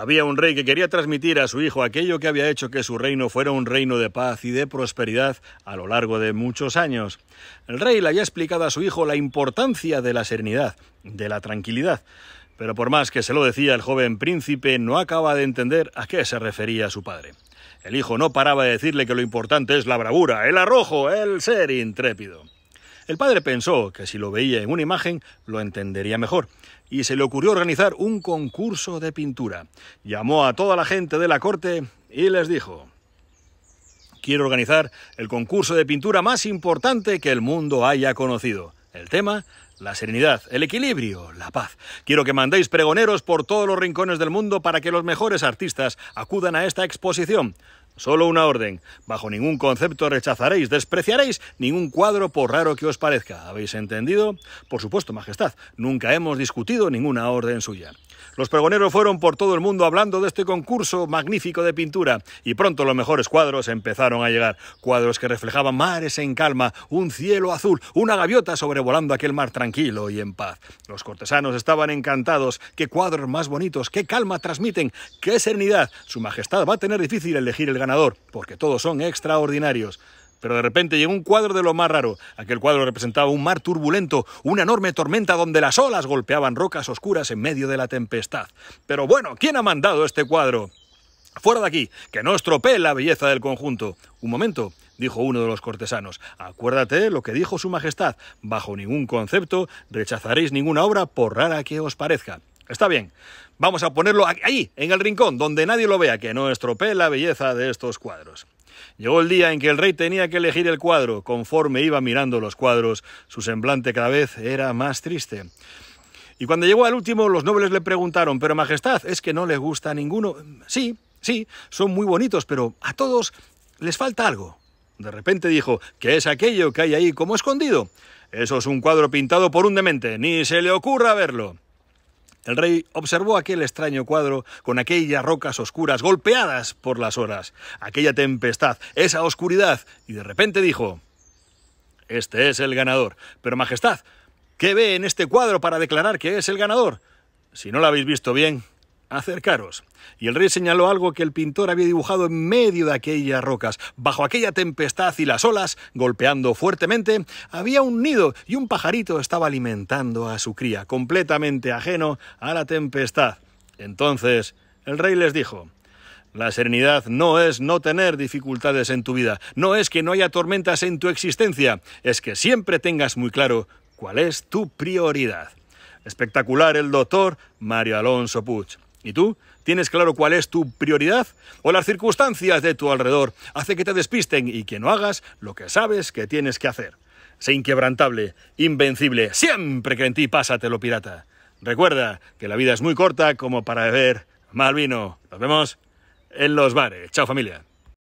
Había un rey que quería transmitir a su hijo aquello que había hecho que su reino fuera un reino de paz y de prosperidad a lo largo de muchos años. El rey le había explicado a su hijo la importancia de la serenidad, de la tranquilidad. Pero por más que se lo decía el joven príncipe, no acaba de entender a qué se refería su padre. El hijo no paraba de decirle que lo importante es la bravura, el arrojo, el ser intrépido. El padre pensó que si lo veía en una imagen lo entendería mejor y se le ocurrió organizar un concurso de pintura. Llamó a toda la gente de la corte y les dijo, quiero organizar el concurso de pintura más importante que el mundo haya conocido. El tema, la serenidad, el equilibrio, la paz. Quiero que mandéis pregoneros por todos los rincones del mundo para que los mejores artistas acudan a esta exposición. Solo una orden. Bajo ningún concepto rechazaréis, despreciaréis ningún cuadro por raro que os parezca. ¿Habéis entendido? Por supuesto, Majestad, nunca hemos discutido ninguna orden suya. Los pregoneros fueron por todo el mundo hablando de este concurso magnífico de pintura y pronto los mejores cuadros empezaron a llegar. Cuadros que reflejaban mares en calma, un cielo azul, una gaviota sobrevolando aquel mar tranquilo y en paz. Los cortesanos estaban encantados. Qué cuadros más bonitos, qué calma transmiten, qué serenidad. Su Majestad va a tener difícil elegir el ganador, porque todos son extraordinarios. Pero de repente llegó un cuadro de lo más raro. Aquel cuadro representaba un mar turbulento, una enorme tormenta donde las olas golpeaban rocas oscuras en medio de la tempestad. Pero bueno, ¿quién ha mandado este cuadro? Fuera de aquí, que no estropee la belleza del conjunto. Un momento, dijo uno de los cortesanos, acuérdate lo que dijo Su Majestad, bajo ningún concepto rechazaréis ninguna obra por rara que os parezca. Está bien, vamos a ponerlo ahí, en el rincón, donde nadie lo vea, que no estropee la belleza de estos cuadros. Llegó el día en que el rey tenía que elegir el cuadro. Conforme iba mirando los cuadros, su semblante cada vez era más triste. Y cuando llegó al último, los nobles le preguntaron, pero Majestad, ¿es que no le gusta a ninguno? Sí, sí, son muy bonitos, pero a todos les falta algo. De repente dijo, ¿qué es aquello que hay ahí como escondido? Eso es un cuadro pintado por un demente, ni se le ocurra verlo. El rey observó aquel extraño cuadro con aquellas rocas oscuras golpeadas por las horas, aquella tempestad, esa oscuridad, y de repente dijo, Este es el ganador. Pero, Majestad, ¿qué ve en este cuadro para declarar que es el ganador? Si no lo habéis visto bien, acercaros. Y el rey señaló algo que el pintor había dibujado en medio de aquellas rocas. Bajo aquella tempestad y las olas, golpeando fuertemente, había un nido y un pajarito estaba alimentando a su cría, completamente ajeno a la tempestad. Entonces el rey les dijo, la serenidad no es no tener dificultades en tu vida, no es que no haya tormentas en tu existencia, es que siempre tengas muy claro cuál es tu prioridad. Espectacular el doctor Mario Alonso Puig. ¿Y tú? ¿Tienes claro cuál es tu prioridad? ¿O las circunstancias de tu alrededor hace que te despisten y que no hagas lo que sabes que tienes que hacer? Sé inquebrantable, invencible, siempre que en ti pásatelo pirata. Recuerda que la vida es muy corta como para beber mal vino. Nos vemos en los bares. Chao familia.